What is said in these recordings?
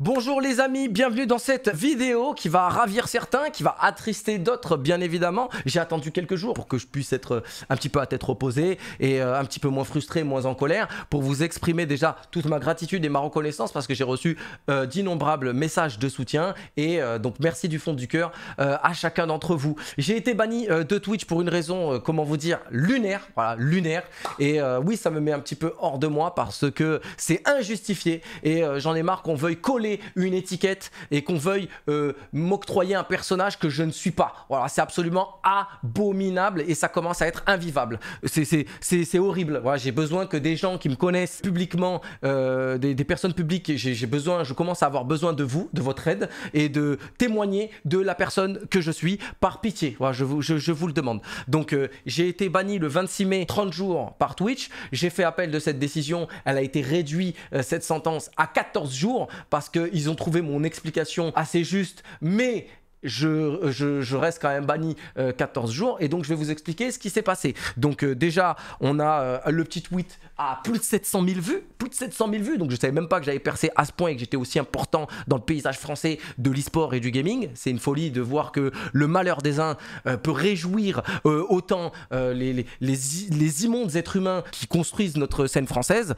Bonjour les amis, bienvenue dans cette vidéo qui va ravir certains, qui va attrister d'autres bien évidemment. J'ai attendu quelques jours pour que je puisse être euh, un petit peu à tête reposée et euh, un petit peu moins frustré, moins en colère, pour vous exprimer déjà toute ma gratitude et ma reconnaissance parce que j'ai reçu euh, d'innombrables messages de soutien et donc merci du fond du cœur à chacun d'entre vous. J'ai été banni de Twitch pour une raison, comment vous dire, lunaire, voilà, lunaire. Et oui, ça me met un petit peu hors de moi parce que c'est injustifié et j'en ai marre qu'on veuille coller une étiquette et qu'on veuille euh, m'octroyer un personnage que je ne suis pas. Voilà, c'est absolument abominable et ça commence à être invivable. C'est horrible. Voilà, j'ai besoin que des gens qui me connaissent publiquement, euh, des, personnes publiques, j'ai besoin, je commence à avoir besoin de vous, de votre aide et de témoigner de la personne que je suis par pitié. Voilà, je vous, je, vous le demande. Donc euh, j'ai été banni le 26 mai, 30 jours par Twitch. J'ai fait appel de cette décision. Elle a été réduite, cette sentence, à 14 jours parce que ils ont trouvé mon explication assez juste, mais je, reste quand même banni 14 euh, jours et donc je vais vous expliquer ce qui s'est passé. Donc euh, déjà, on a euh, le petit tweet à plus de 700 000 vues, plus de 700 000 vues, donc je savais même pas que j'avais percé à ce point et que j'étais aussi important dans le paysage français de l'esport et du gaming. C'est une folie de voir que le malheur des uns euh, peut réjouir euh, autant euh, les, immondes êtres humains qui construisent notre scène française,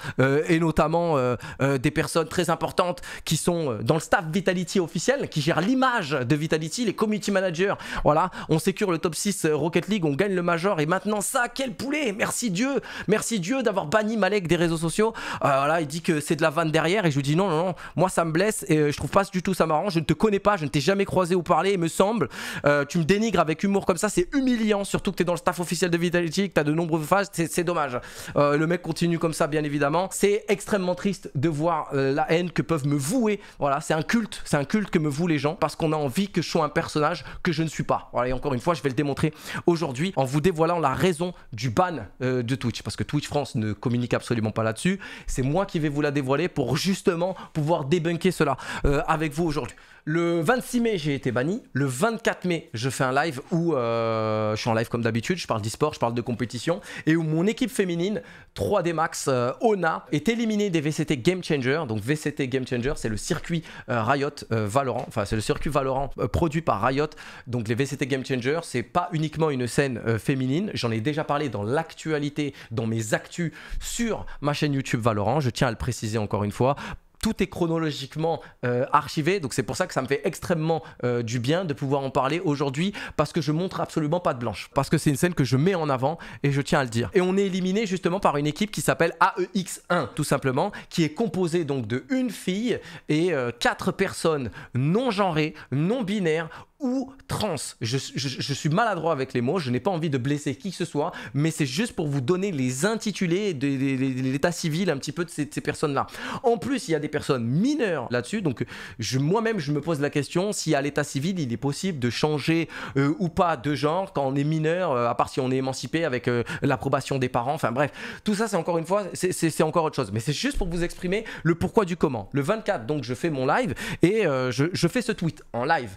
et notamment des personnes très importantes qui sont dans le staff Vitality officiel, qui gère l'image de Vitality, les community managers. Voilà, on sécure le top 6 Rocket League, on gagne le Major, et maintenant ça, quel poulet Merci Dieu Merci Dieu d'avoir banni ni Malek des réseaux sociaux. Euh, voilà, il dit que c'est de la vanne derrière et je lui dis non, non, non, moi ça me blesse et euh, je trouve pas du tout ça marrant. Je ne te connais pas, je ne t'ai jamais croisé ou parlé, il me semble. Euh, tu me dénigres avec humour comme ça, c'est humiliant, surtout que tu es dans le staff officiel de Vitality, que tu as de nombreuses phases, c'est dommage. le mec continue comme ça, bien évidemment. C'est extrêmement triste de voir la haine que peuvent me vouer. Voilà, c'est un culte, c'est un culte que me vouent les gens parce qu'on a envie que je sois un personnage que je ne suis pas. Voilà, et encore une fois, je vais le démontrer aujourd'hui en vous dévoilant la raison du ban de Twitch parce que Twitch France ne communique absolument pas là-dessus. C'est moi qui vais vous la dévoiler pour justement pouvoir débunker cela euh, avec vous aujourd'hui. Le 26 mai, j'ai été banni. Le 24 mai, je fais un live où euh, je suis en live comme d'habitude. Je parle d'e-sport, je parle de compétition. Et où mon équipe féminine, 3D Max euh, Ona, est éliminée des VCT Game Changer. Donc VCT Game Changer, c'est le circuit euh, Riot Valorant. Enfin, c'est le circuit Valorant produit par Riot. Donc les VCT Game Changer, c'est pas uniquement une scène féminine. J'en ai déjà parlé dans l'actualité, dans mes actus sur ma chaîne YouTube Valorant. Je tiens à le préciser encore une fois tout est chronologiquement euh, archivé. Donc c'est pour ça que ça me fait extrêmement euh, du bien de pouvoir en parler aujourd'hui parce que je montre absolument pas de blanche. Parce que c'est une scène que je mets en avant et je tiens à le dire. Et on est éliminé justement par une équipe qui s'appelle AEX1 tout simplement, qui est composée donc de une fille et euh, quatre personnes non genrées, non binaires ou trans, je, je, suis maladroit avec les mots, je n'ai pas envie de blesser qui que ce soit, mais c'est juste pour vous donner les intitulés de, l'état civil un petit peu de ces, personnes-là. En plus, il y a des personnes mineures là-dessus, donc moi-même, je me pose la question si à l'état civil, il est possible de changer euh, ou pas de genre quand on est mineur, euh, à part si on est émancipé avec euh, l'approbation des parents, enfin bref. Tout ça, c'est encore une fois, c'est encore autre chose, mais c'est juste pour vous exprimer le pourquoi du comment. Le 24, donc, je fais mon live et je, je, fais ce tweet en live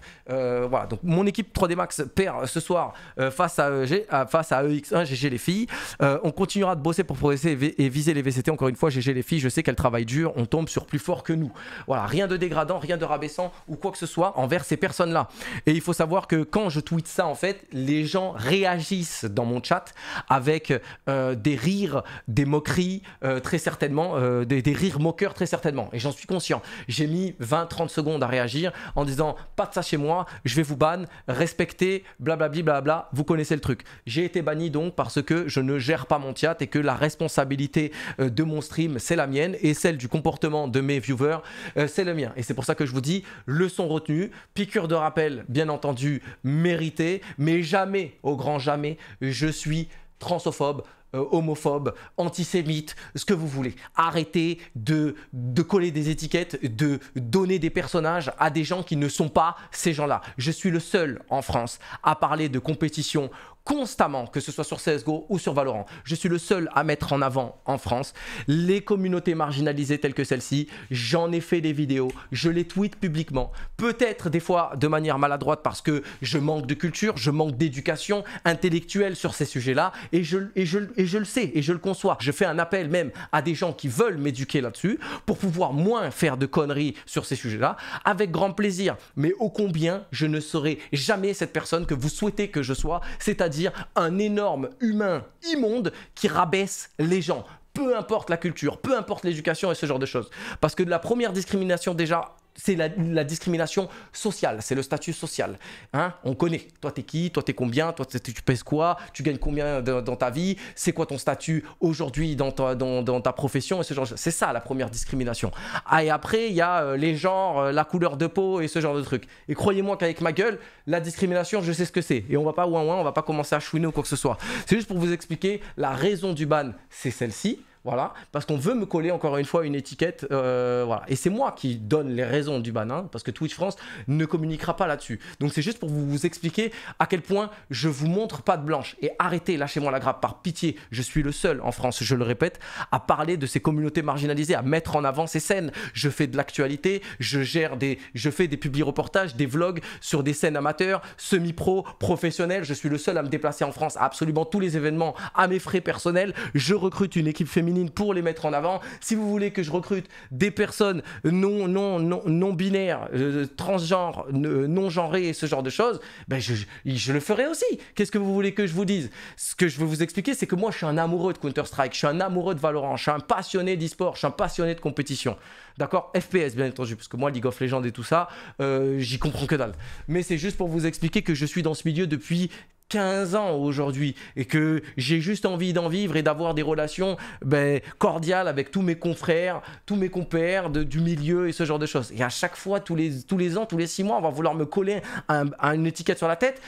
voilà. Donc mon équipe 3D Max perd euh, ce soir euh, face à euh, face à EX1 GG les filles. on continuera de bosser pour progresser et, viser les VCT. Encore une fois, GG les filles, je sais qu'elles travaillent dur. On tombe sur plus fort que nous. Voilà, rien de dégradant, rien de rabaissant ou quoi que ce soit envers ces personnes-là. Et il faut savoir que quand je tweete ça, en fait, les gens réagissent dans mon chat avec des rires, des moqueries, très certainement, des, des, rires moqueurs, très certainement. Et j'en suis conscient. J'ai mis 20-30 secondes à réagir en disant pas de ça chez moi, je vous ban, respectez, blablabla, vous connaissez le truc. J'ai été banni donc parce que je ne gère pas mon tiat et que la responsabilité euh, de mon stream, c'est la mienne et celle du comportement de mes viewers, euh, c'est le mien. Et c'est pour ça que je vous dis, leçon retenue, piqûre de rappel, bien entendu, méritée, mais jamais, au grand jamais, je suis transophobe. Euh, homophobes, homophobe, antisémite, ce que vous voulez. Arrêtez de, de coller des étiquettes, de donner des personnages à des gens qui ne sont pas ces gens-là. Je suis le seul en France à parler de compétition constamment, que ce soit sur CSGO ou sur Valorant. Je suis le seul à mettre en avant en France les communautés marginalisées telles que celle-ci. J'en ai fait des vidéos, je les tweete publiquement. Peut-être des fois de manière maladroite parce que je manque de culture, je manque d'éducation intellectuelle sur ces sujets-là et je, et je, et je le sais et je le conçois. Je fais un appel même à des gens qui veulent m'éduquer là-dessus pour pouvoir moins faire de conneries sur ces sujets-là avec grand plaisir. Mais ô combien je ne serai jamais cette personne que vous souhaitez que je sois, c'est-à-dire un énorme humain immonde qui rabaisse les gens peu importe la culture, peu importe l'éducation et ce genre de choses. Parce que de la première discrimination déjà c'est la, discrimination sociale, c'est le statut social. Hein on connaît. Toi, t'es qui Toi, t'es combien Toi, tu pèses quoi Tu gagnes combien dans ta vie C'est quoi ton statut aujourd'hui dans ta, profession et ce genre C'est ça la première discrimination. Ah, et après, il y a euh, les genres, euh, la couleur de peau et ce genre de trucs. Et croyez-moi qu'avec ma gueule, la discrimination, je sais ce que c'est. Et on va pas ouin ouin, on va pas commencer à chouiner ou quoi que ce soit. C'est juste pour vous expliquer la raison du ban, c'est celle-ci voilà, parce qu'on veut me coller encore une fois une étiquette, euh, voilà. Et c'est moi qui donne les raisons du banin parce que Twitch France ne communiquera pas là-dessus. Donc c'est juste pour vous, expliquer à quel point je vous montre pas de blanche. Et arrêtez, lâchez-moi la grappe, par pitié. Je suis le seul en France, je le répète, à parler de ces communautés marginalisées, à mettre en avant ces scènes. Je fais de l'actualité, je gère des, je fais des publics reportages, des vlogs sur des scènes amateurs, semi-pro, professionnelles. Je suis le seul à me déplacer en France à absolument tous les événements à mes frais personnels. Je recrute une équipe féminine pour les mettre en avant. Si vous voulez que je recrute des personnes non, non, non, non binaires, euh, transgenres, non non et ce genre de choses, ben je, je, le ferai aussi. Qu'est-ce que vous voulez que je vous dise Ce que je veux vous expliquer, c'est que moi, je suis un amoureux de Counter-Strike, je suis un amoureux de Valorant, je suis un passionné d'e-sport, je suis un passionné de compétition. D'accord FPS, bien entendu, parce que moi, League of Legends et tout ça, euh, j'y comprends que dalle. Mais c'est juste pour vous expliquer que je suis dans ce milieu depuis 15 ans aujourd'hui et que j'ai juste envie d'en vivre et d'avoir des relations ben, cordiales avec tous mes confrères, tous mes compères du milieu et ce genre de choses. Et à chaque fois, tous les, tous les ans, tous les 6 mois, on va vouloir me coller un, une étiquette sur la tête.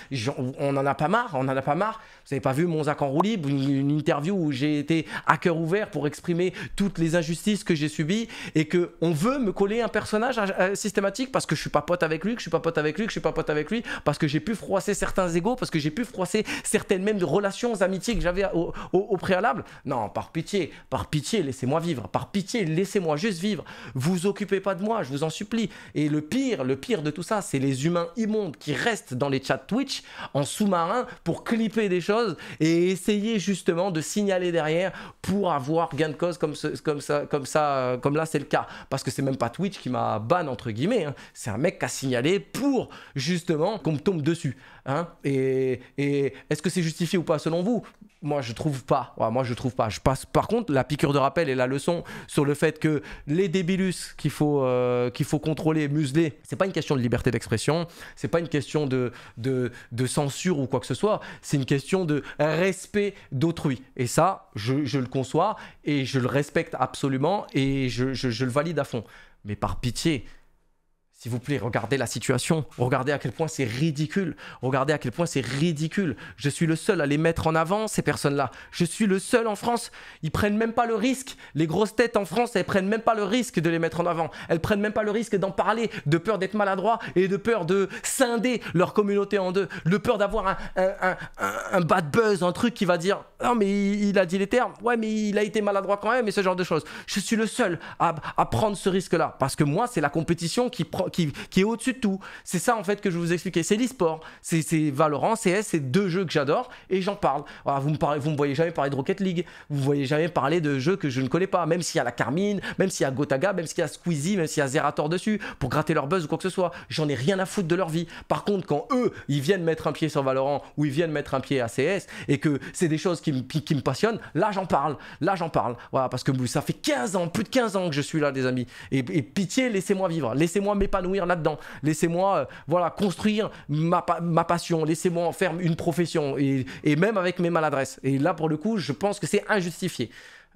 on n'en a pas marre, on n'en a pas marre. Vous n'avez pas vu mon Zach en roue une, interview où j'ai été à cœur ouvert pour exprimer toutes les injustices que j'ai subies et que on veut me coller un personnage systématique parce que je suis pas pote avec lui, que je suis pas pote avec lui, que je suis pas pote avec lui, parce que j'ai pu froisser certains égaux, parce que j'ai pu froisser certaines même relations, amitiés que j'avais au, préalable. Non, par pitié, par pitié, laissez-moi vivre. Par pitié, laissez-moi juste vivre. Vous occupez pas de moi, je vous en supplie. Et le pire, le pire de tout ça, c'est les humains immondes qui restent dans les chats Twitch en sous-marin pour clipper des choses et essayer justement de signaler derrière pour avoir gain de cause comme, comme ça, comme ça, comme là c'est le cas. Parce que c'est même pas Twitch qui m'a ban entre guillemets. Hein. C'est un mec qui a signalé pour justement qu'on me tombe dessus. Hein. et est-ce que c'est justifié ou pas selon vous Moi, je trouve pas. moi, je trouve pas. Je passe. Par contre, la piqûre de rappel et la leçon sur le fait que les débilus qu'il faut, euh, qu'il faut contrôler, museler, c'est pas une question de liberté d'expression, c'est pas une question de, de, censure ou quoi que ce soit, c'est une question de respect d'autrui. Et ça, je, le conçois et je le respecte absolument et je, je le valide à fond. Mais par pitié, s'il vous plaît, regardez la situation. Regardez à quel point c'est ridicule. Regardez à quel point c'est ridicule. Je suis le seul à les mettre en avant, ces personnes-là. Je suis le seul en France. Ils prennent même pas le risque. Les grosses têtes en France, elles prennent même pas le risque de les mettre en avant. Elles prennent même pas le risque d'en parler, de peur d'être maladroit et de peur de scinder leur communauté en deux. De peur d'avoir un, bad buzz, un truc qui va dire Non, mais il a dit les termes. Ouais, mais il a été maladroit quand même et ce genre de choses. Je suis le seul à, à prendre ce risque-là. Parce que moi, c'est la compétition qui qui, est au-dessus de tout. C'est ça en fait que je vous expliquais. C'est l'e-sport. C'est Valorant, CS, c'est deux jeux que j'adore et j'en parle. vous, me me voyez jamais parler de Rocket League. Vous voyez jamais parler de jeux que je ne connais pas. Même s'il y a la Carmine, même s'il y a Gotaga, même s'il y a Squeezie, même s'il y a Zerator dessus pour gratter leur buzz ou quoi que ce soit. J'en ai rien à foutre de leur vie. Par contre, quand eux, ils viennent mettre un pied sur Valorant ou ils viennent mettre un pied à CS et que c'est des choses qui me, passionnent, là j'en parle. Là j'en parle. Voilà, parce que ça fait 15 ans, plus de 15 ans que je suis là, des amis. Et, pitié, laissez-moi vivre. Laissez-moi mes là-dedans. Laissez-moi euh, voilà, construire ma, passion, laissez-moi en faire une profession, et, même avec mes maladresses. Et là, pour le coup, je pense que c'est injustifié.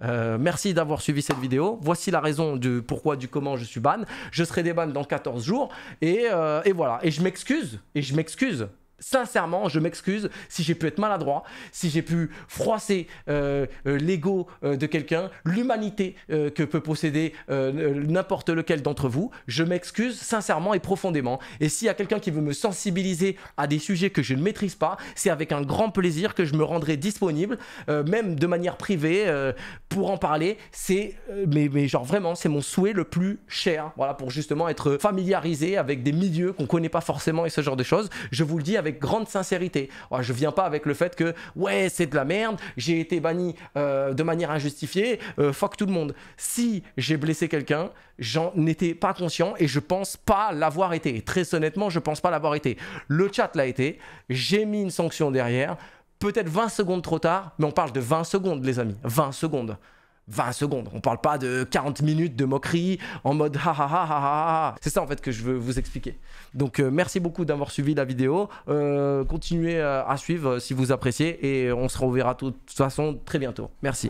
Euh, merci d'avoir suivi cette vidéo. Voici la raison de pourquoi, du comment je suis ban. Je serai déban dans 14 jours. Et, euh, et voilà. Et je m'excuse. Et je m'excuse Sincèrement, je m'excuse si j'ai pu être maladroit, si j'ai pu froisser euh, euh, l'ego euh, de quelqu'un, l'humanité que peut posséder n'importe lequel d'entre vous. Je m'excuse sincèrement et profondément. Et s'il y a quelqu'un qui veut me sensibiliser à des sujets que je ne maîtrise pas, c'est avec un grand plaisir que je me rendrai disponible, même de manière privée, pour en parler. C'est, mais, genre vraiment, c'est mon souhait le plus cher. Voilà, pour justement être familiarisé avec des milieux qu'on connaît pas forcément et ce genre de choses. Je vous le dis grande sincérité. Oh, je viens pas avec le fait que ouais c'est de la merde, j'ai été banni euh, de manière injustifiée, euh, fuck tout le monde. Si j'ai blessé quelqu'un, j'en étais pas conscient et je pense pas l'avoir été. Très honnêtement, je pense pas l'avoir été. Le chat l'a été, j'ai mis une sanction derrière, peut-être 20 secondes trop tard, mais on parle de 20 secondes les amis, 20 secondes. 20 secondes. On parle pas de 40 minutes de moquerie en mode ha ha ha ha ha. C'est ça en fait que je veux vous expliquer. Donc euh, merci beaucoup d'avoir suivi la vidéo. Euh, continuez euh, à suivre si vous appréciez et on se reverra de toute façon très bientôt. Merci.